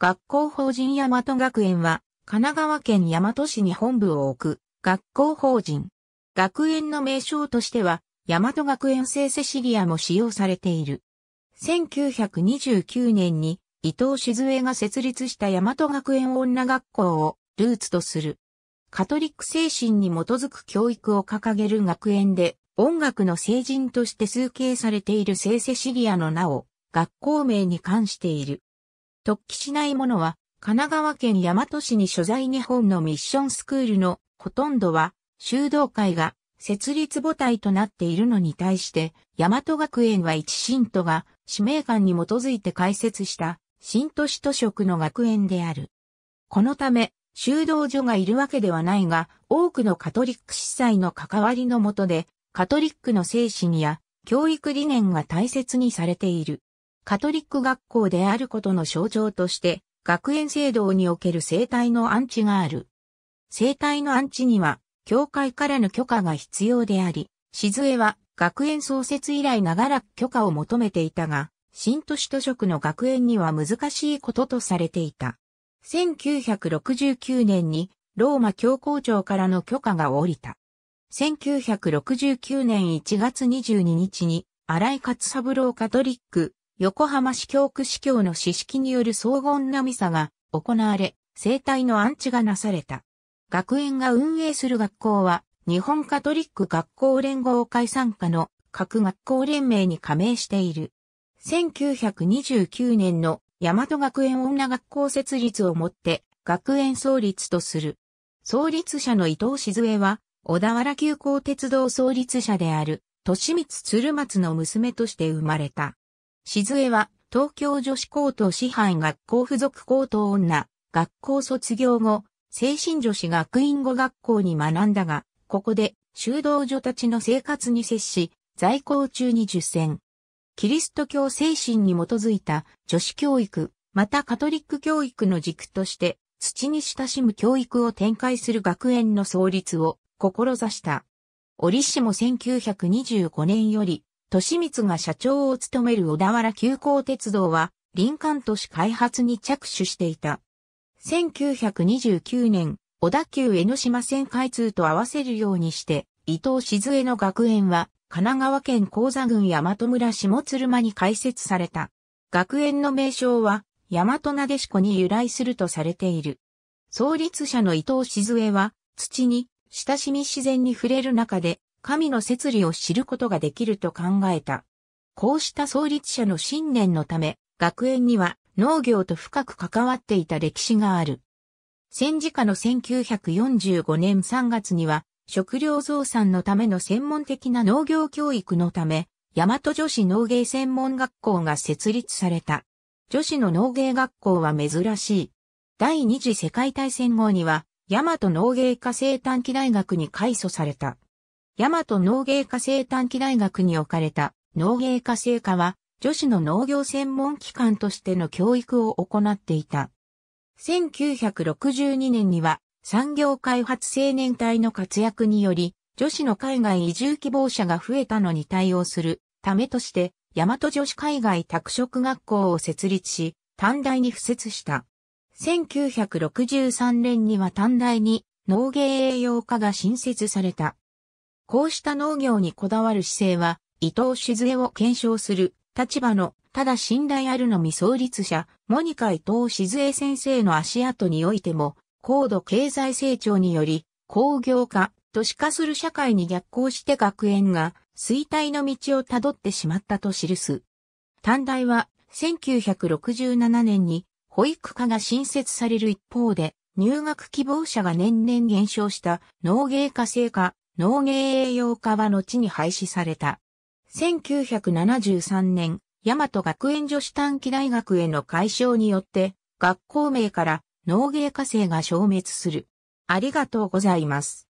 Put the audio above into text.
学校法人大和学園は、神奈川県大和市に本部を置く、学校法人。学園の名称としては、大和学園生セシリアも使用されている。1929年に、伊藤静江が設立した大和学園女学校をルーツとする。カトリック精神に基づく教育を掲げる学園で、音楽の聖人として崇敬されている聖セシリアの名を、学校名に関している。突起しないものは、神奈川県大和市に所在日本のミッションスクールのほとんどは、修道会が設立母体となっているのに対して、大和学園は一信徒が使命感に基づいて開設した新都市都職の学園である。このため、修道所がいるわけではないが、多くのカトリック司祭の関わりのもとで、カトリックの精神や教育理念が大切にされている。カトリック学校であることの象徴として、学園制度における生体の安置がある。生体の安置には、教会からの許可が必要であり、静江は学園創設以来長らく許可を求めていたが、新都市図職の学園には難しいこととされていた。1969年にローマ教皇庁からの許可が下りた。1969年1月22日に荒井勝三郎カトリック横浜市教区市教の指式による荘厳なミサが行われ、生体の安置がなされた。学園が運営する学校は、日本カトリック学校連合会参加の各学校連盟に加盟している。1929年の大和学園女学校設立をもって学園創立とする。創立者の伊藤静江は、小田原急行鉄道創立者である、利光鶴松の娘として生まれた。静江は、東京女子高等師範学校付属高等女、学校卒業後、精神女子学院語学校に学んだが、ここで修道女たちの生活に接し、在校中に受選。キリスト教精神に基づいた女子教育、またカトリック教育の軸として、土に親しむ教育を展開する学園の創立を志した。折しも1925年より利光が社長を務める小田原急行鉄道は、林間都市開発に着手していた。1929年、小田急江ノ島線開通と合わせるようにして、伊藤静江の学園は、神奈川県高座郡大和村下鶴間に開設された。学園の名称は、大和なでしこに由来するとされている。創立者の伊藤静江は、土に、親しみ自然に触れる中で、神の摂理を知ることができると考えた。こうした創立者の信念のため、学園には農業と深く関わっていた歴史がある。戦時下の1945年3月には、食料増産のための専門的な農業教育のため、大和女子農芸専門学校が設立された。女子の農芸学校は珍しい。第二次世界大戦後には、大和農芸科生短期大学に改祖された。大和農芸科生短期大学に置かれた農芸科生科は女子の農業専門機関としての教育を行っていた。1962年には産業開発青年隊の活躍により女子の海外移住希望者が増えたのに対応するためとして大和女子海外拓殖学校を設立し短大に付設した。1963年には短大に農芸栄養科が新設された。こうした農業にこだわる姿勢は、伊藤静江を検証する立場の、ただ信頼あるのみ創立者、モニカ伊藤静江先生の足跡においても、高度経済成長により、工業化、都市化する社会に逆行して学園が衰退の道をたどってしまったと記す。短大は1967年に保育科が新設される一方で、入学希望者が年々減少した農芸科生科、農芸栄養科は後に廃止された。1973年、大和学園女子短期大学への解消によって、学校名から農芸科生が消滅する。ありがとうございます。